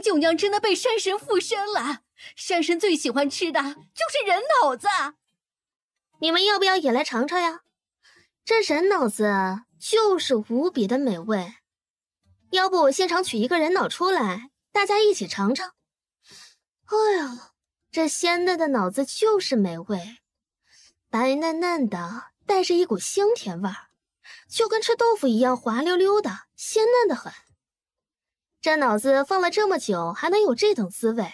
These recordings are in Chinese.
九娘真的被山神附身了，山神最喜欢吃的就是人脑子，你们要不要也来尝尝呀？这人脑子就是无比的美味，要不我现场取一个人脑出来，大家一起尝尝。哎呦，这鲜嫩的脑子就是美味，白嫩嫩的，带着一股香甜味儿，就跟吃豆腐一样滑溜溜的，鲜嫩的很。这脑子放了这么久，还能有这等滋味？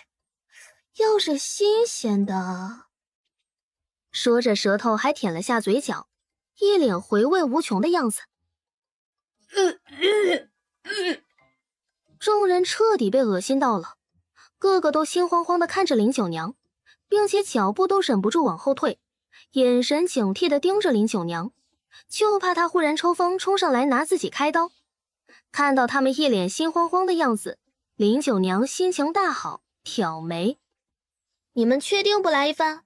要是新鲜的，说着舌头还舔了下嘴角，一脸回味无穷的样子。众人彻底被恶心到了，个个都心慌慌的看着林九娘，并且脚步都忍不住往后退，眼神警惕的盯着林九娘，就怕她忽然抽风冲上来拿自己开刀。看到他们一脸心慌慌的样子，林九娘心情大好，挑眉：“你们确定不来一份？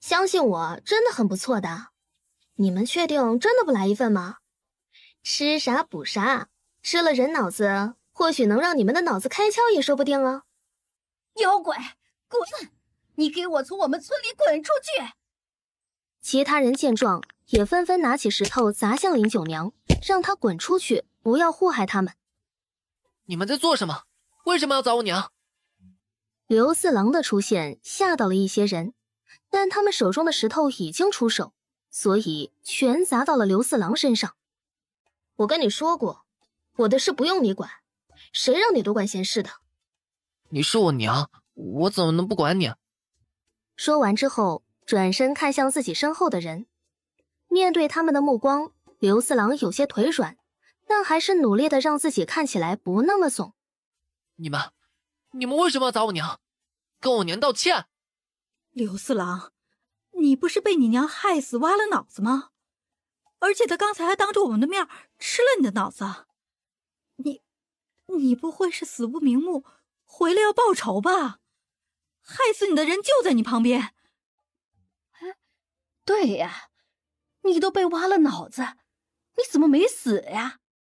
相信我，真的很不错的。你们确定真的不来一份吗？吃啥补啥，吃了人脑子，或许能让你们的脑子开窍也说不定哦。”“妖怪，滚！你给我从我们村里滚出去！”其他人见状，也纷纷拿起石头砸向林九娘。让他滚出去，不要祸害他们。你们在做什么？为什么要砸我娘？刘四郎的出现吓到了一些人，但他们手中的石头已经出手，所以全砸到了刘四郎身上。我跟你说过，我的事不用你管，谁让你多管闲事的？你是我娘，我怎么能不管你？说完之后，转身看向自己身后的人，面对他们的目光。刘四郎有些腿软，但还是努力的让自己看起来不那么怂。你们，你们为什么要砸我娘？跟我娘道歉！刘四郎，你不是被你娘害死挖了脑子吗？而且他刚才还当着我们的面吃了你的脑子。你，你不会是死不瞑目，回来要报仇吧？害死你的人就在你旁边。哎，对呀，你都被挖了脑子。你怎么没死呀？